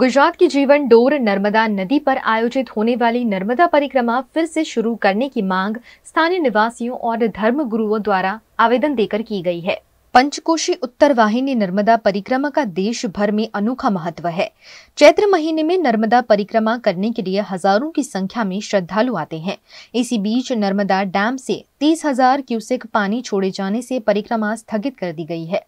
गुजरात की जीवन डोर नर्मदा नदी पर आयोजित होने वाली नर्मदा परिक्रमा फिर से शुरू करने की मांग स्थानीय निवासियों और धर्म गुरुओं द्वारा आवेदन देकर की गई है पंचकोशी उत्तर वाहिनी नर्मदा परिक्रमा का देश भर में अनोखा महत्व है चैत्र महीने में नर्मदा परिक्रमा करने के लिए हजारों की संख्या में श्रद्धालु आते हैं इसी बीच नर्मदा डैम से तीस हजार क्यूसेक पानी छोड़े जाने से परिक्रमा स्थगित कर दी गई है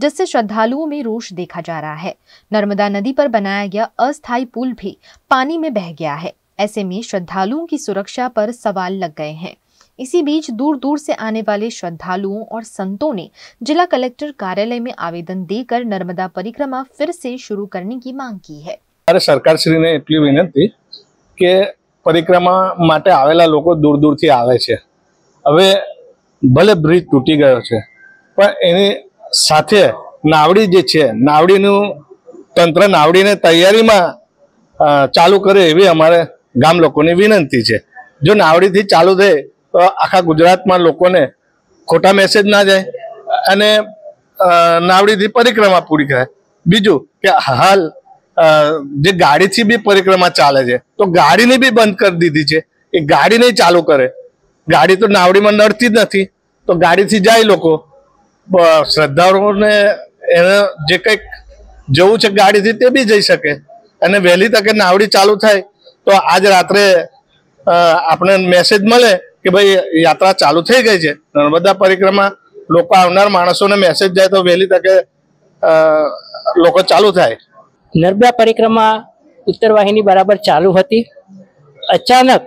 जिससे श्रद्धालुओं में रोष देखा जा रहा है नर्मदा नदी पर बनाया गया अस्थायी पुल भी पानी में बह गया है ऐसे में श्रद्धालुओं की सुरक्षा पर सवाल लग गए हैं इसी बीच दूर दूर से आने वाले श्रद्धालुओं और संतों ने जिला कलेक्टर कार्यालय में आवेदन देकर नर्मदा परिक्रमा फिर से शुरू करने की मांग की है ત્યારે સરકારશ્રીને એટલી વિનંતી કે પરિક્રમા માટે આવેલા લોકો દૂર દૂરથી આવે છે હવે ભલે બ્રિજ તૂટી ગયો છે પણ એની સાથે નાવડી જે છે નાવડીનું તંત્ર નાવડીને તૈયારીમાં ચાલુ કરે એવી અમારે ગામ લોકોની વિનંતી છે જો નાવડીથી ચાલુ થાય તો આખા ગુજરાતમાં લોકોને ખોટા મેસેજ ના જાય અને નાવડીથી પરિક્રમા પૂરી કરાય બીજું કે હાલ જે ગાડીથી બી પરિક્રમા ચાલે છે તો ગાડીને બી બંધ કરી દીધી છે એ ગાડીને ચાલુ કરે ગાડી તો નાવડીમાં નડતી જ નથી તો ગાડીથી જાય લોકો શ્રદ્ધાળુઓને એને જે કંઈક જવું છે ગાડીથી તે બી જઈ શકે અને વહેલી તકે નાવડી ચાલુ થાય તો આજ રાત્રે આપણે મેસેજ મળે કે ભાઈ યાત્રા ચાલુ થઈ ગઈ છે નર્મદા પરિક્રમા લોકો આવનાર માણસોને મેસેજ જાય તો વહેલી તકે લોકો ચાલુ થાય નર્મદા પરિક્રમા ઉત્તર વાહિની બરાબર ચાલુ હતી અચાનક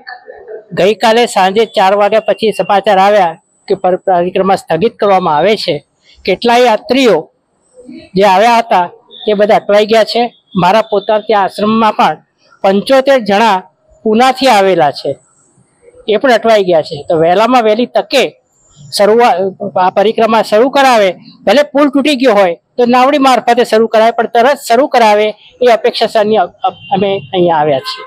ગઈકાલે સાંજે ચાર વાગ્યા પછી સમાચાર આવ્યા કે પરિક્રમા સ્થગિત કરવામાં આવે છે કેટલાય યાત્રીઓ જે આવ્યા હતા તે બધા અટવાઈ ગયા છે મારા પોતા ત્યાં આશ્રમમાં પણ પંચોતેર જણા પૂનાથી આવેલા છે એ પણ અટવાઈ ગયા છે તો વહેલામાં વહેલી તકે શરૂઆત આ પરિક્રમા શરૂ કરાવે ભલે પુલ તૂટી ગયો હોય તો નાવડી મારફતે શરૂ કરાવે પણ તરત શરૂ કરાવે એ અપેક્ષા અમે અહીંયા આવ્યા છીએ